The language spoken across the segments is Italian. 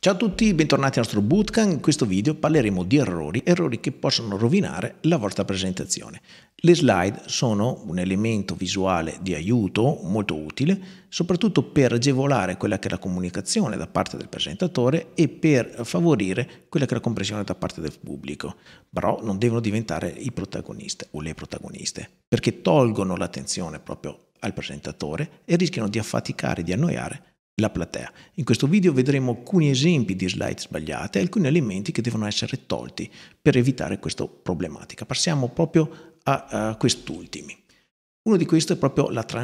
Ciao a tutti, bentornati al nostro bootcamp. In questo video parleremo di errori, errori che possono rovinare la vostra presentazione. Le slide sono un elemento visuale di aiuto molto utile, soprattutto per agevolare quella che è la comunicazione da parte del presentatore e per favorire quella che è la comprensione da parte del pubblico. Però non devono diventare i protagonisti o le protagoniste, perché tolgono l'attenzione proprio al presentatore e rischiano di affaticare, di annoiare la platea. In questo video vedremo alcuni esempi di slide sbagliate e alcuni elementi che devono essere tolti per evitare questa problematica. Passiamo proprio a, a quest'ultimi. Uno di questi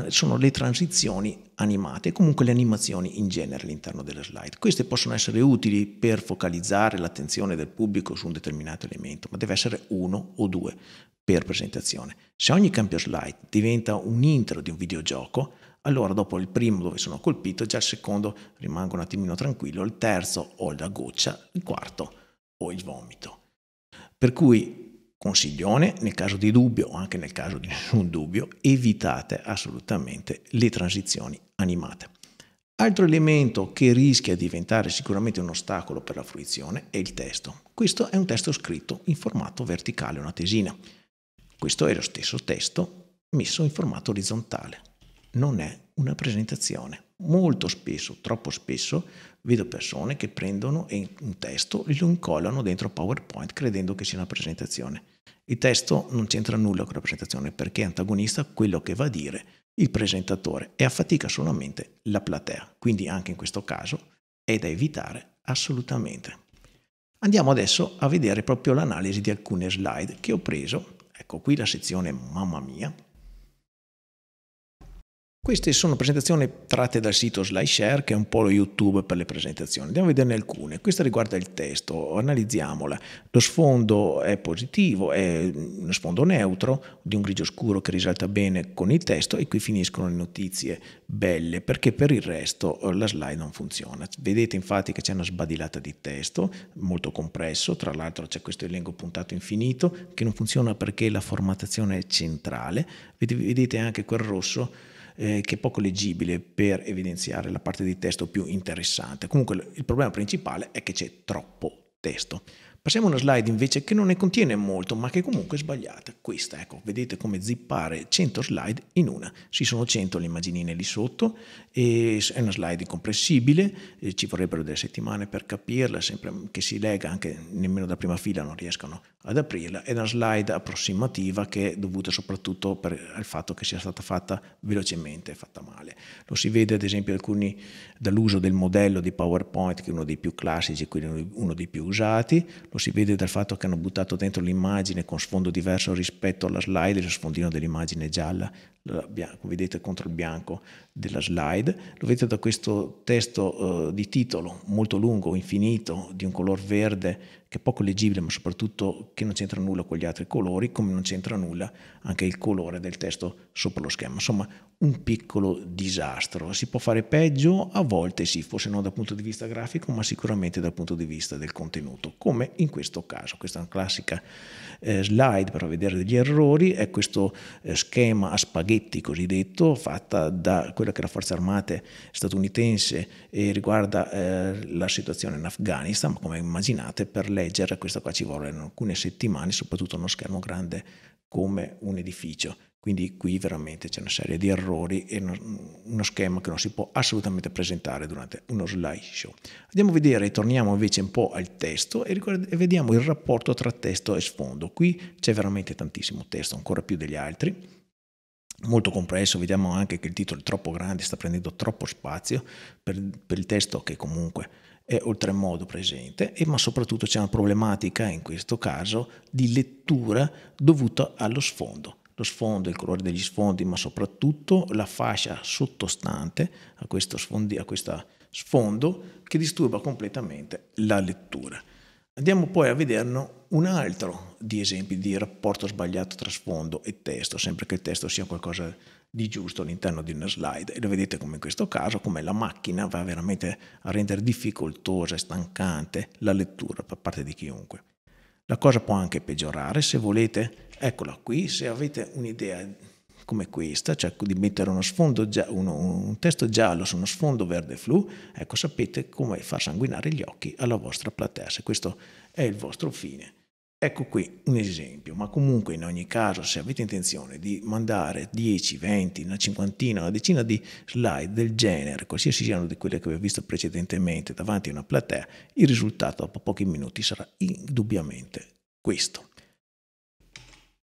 sono le transizioni animate, comunque le animazioni in genere all'interno delle slide. Queste possono essere utili per focalizzare l'attenzione del pubblico su un determinato elemento, ma deve essere uno o due per presentazione. Se ogni cambio slide diventa un intro di un videogioco, allora dopo il primo dove sono colpito, già il secondo rimango un attimino tranquillo, il terzo ho la goccia, il quarto ho il vomito. Per cui consiglione, nel caso di dubbio o anche nel caso di nessun dubbio, evitate assolutamente le transizioni animate. Altro elemento che rischia di diventare sicuramente un ostacolo per la fruizione è il testo. Questo è un testo scritto in formato verticale, una tesina. Questo è lo stesso testo messo in formato orizzontale non è una presentazione. Molto spesso, troppo spesso, vedo persone che prendono un testo e lo incollano dentro PowerPoint credendo che sia una presentazione. Il testo non c'entra nulla con la presentazione perché è antagonista quello che va a dire il presentatore e affatica solamente la platea. Quindi anche in questo caso è da evitare assolutamente. Andiamo adesso a vedere proprio l'analisi di alcune slide che ho preso. Ecco qui la sezione Mamma mia, queste sono presentazioni tratte dal sito SlideShare, che è un po' lo YouTube per le presentazioni. Andiamo a vederne alcune. Questa riguarda il testo, analizziamola. Lo sfondo è positivo, è uno sfondo neutro, di un grigio scuro che risalta bene con il testo e qui finiscono le notizie belle, perché per il resto eh, la slide non funziona. Vedete infatti che c'è una sbadilata di testo, molto compresso, tra l'altro c'è questo elenco puntato infinito, che non funziona perché la formattazione è centrale. Vedete anche quel rosso eh, che è poco leggibile per evidenziare la parte di testo più interessante. Comunque il problema principale è che c'è troppo testo. Passiamo a una slide invece che non ne contiene molto, ma che comunque è sbagliata. Questa, ecco, vedete come zippare 100 slide in una. Ci sono 100 le immaginine lì sotto, è una slide incomprensibile, ci vorrebbero delle settimane per capirla, sempre che si lega anche nemmeno da prima fila non riescono ad aprirla. È una slide approssimativa che è dovuta soprattutto al fatto che sia stata fatta velocemente, fatta male. Lo si vede ad esempio alcuni, dall'uso del modello di PowerPoint, che è uno dei più classici, quindi uno dei più usati lo si vede dal fatto che hanno buttato dentro l'immagine con sfondo diverso rispetto alla slide, lo sfondino dell'immagine gialla, come vedete contro il bianco della slide, lo vedete da questo testo eh, di titolo molto lungo, infinito, di un color verde che è poco leggibile, ma soprattutto che non c'entra nulla con gli altri colori, come non c'entra nulla anche il colore del testo sopra lo schema. Insomma, un piccolo disastro. Si può fare peggio? A volte sì, forse non dal punto di vista grafico, ma sicuramente dal punto di vista del contenuto, come in questo caso. Questa è una classica eh, slide per vedere degli errori, è questo eh, schema a spaghetti cosiddetto, fatta da quella che è la forza Armata statunitense e riguarda eh, la situazione in Afghanistan, ma come immaginate per lei leggere, questo qua ci vorranno alcune settimane, soprattutto uno schermo grande come un edificio. Quindi qui veramente c'è una serie di errori e uno schema che non si può assolutamente presentare durante uno slideshow. Andiamo a vedere, torniamo invece un po' al testo e, e vediamo il rapporto tra testo e sfondo. Qui c'è veramente tantissimo testo, ancora più degli altri molto compresso, vediamo anche che il titolo è troppo grande, sta prendendo troppo spazio per, per il testo che comunque è oltremodo presente, e, ma soprattutto c'è una problematica in questo caso di lettura dovuta allo sfondo. Lo sfondo, il colore degli sfondi, ma soprattutto la fascia sottostante a questo, sfondi, a questo sfondo che disturba completamente la lettura. Andiamo poi a vederne un altro di esempi di rapporto sbagliato tra sfondo e testo, sempre che il testo sia qualcosa di giusto all'interno di una slide. E lo vedete come in questo caso, come la macchina va veramente a rendere difficoltosa e stancante la lettura da parte di chiunque. La cosa può anche peggiorare, se volete, eccola qui, se avete un'idea come questa, cioè di mettere uno, sfondo, uno un testo giallo su uno sfondo verde flu, ecco sapete come far sanguinare gli occhi alla vostra platea, se questo è il vostro fine. Ecco qui un esempio, ma comunque in ogni caso se avete intenzione di mandare 10, 20, una cinquantina, una decina di slide del genere, qualsiasi siano di quelle che vi ho visto precedentemente davanti a una platea, il risultato dopo pochi minuti sarà indubbiamente questo.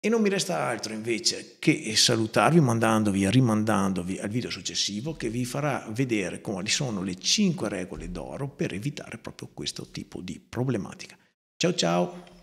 E non mi resta altro invece che salutarvi mandandovi, e rimandandovi al video successivo che vi farà vedere quali sono le 5 regole d'oro per evitare proprio questo tipo di problematica. Ciao ciao!